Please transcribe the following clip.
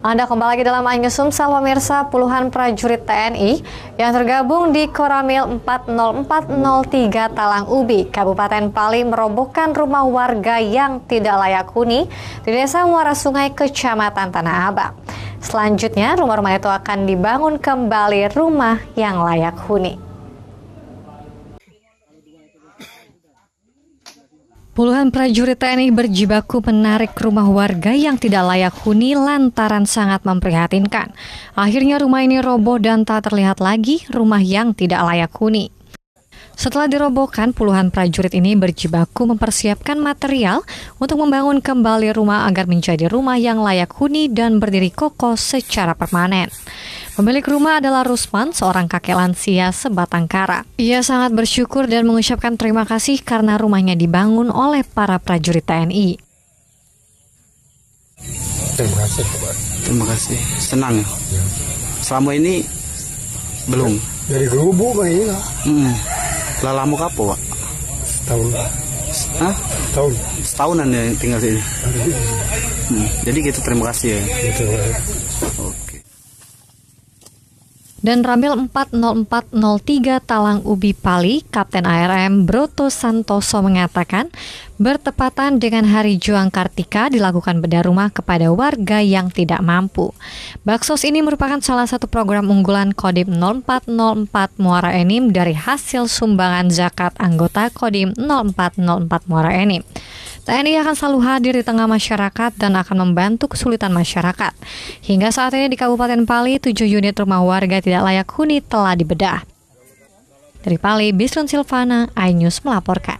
Anda kembali lagi dalam Anyusum pemirsa. puluhan prajurit TNI yang tergabung di Koramil 40403 Talang Ubi, Kabupaten Pali merobohkan rumah warga yang tidak layak huni di Desa Muara Sungai, Kecamatan Tanah Abang. Selanjutnya, rumah-rumah itu akan dibangun kembali rumah yang layak huni. Puluhan prajurit TNI berjibaku menarik rumah warga yang tidak layak huni lantaran sangat memprihatinkan. Akhirnya rumah ini roboh dan tak terlihat lagi rumah yang tidak layak huni. Setelah dirobohkan, puluhan prajurit ini berjibaku mempersiapkan material untuk membangun kembali rumah agar menjadi rumah yang layak huni dan berdiri kokoh secara permanen. Pemilik rumah adalah Rusman, seorang kakek lansia sebatang kara. Ia sangat bersyukur dan mengucapkan terima kasih karena rumahnya dibangun oleh para prajurit TNI. Terima kasih. Pak. Terima kasih. Senang ya? ya. Selama ini belum. Dari gerubu Pak ini iya. hmm. lah. Hmm. Lalamu kapo Pak? Setahun. Hah? Setahun. Setahunan ya tinggal sini. Hmm. Jadi kita gitu, terima kasih ya. Terima kasih dan Ramil 40403 Talang Ubi Pali, Kapten ARM Broto Santoso mengatakan, bertepatan dengan Hari Juang Kartika dilakukan bedah rumah kepada warga yang tidak mampu. Baksos ini merupakan salah satu program unggulan Kodim 0404 Muara Enim dari hasil sumbangan zakat anggota Kodim 0404 Muara Enim. TNI akan selalu hadir di tengah masyarakat dan akan membantu kesulitan masyarakat. Hingga saat ini di Kabupaten Pali, tujuh unit rumah warga tidak layak huni telah dibedah. Dari Pali, Bisron Silvana, iNews melaporkan.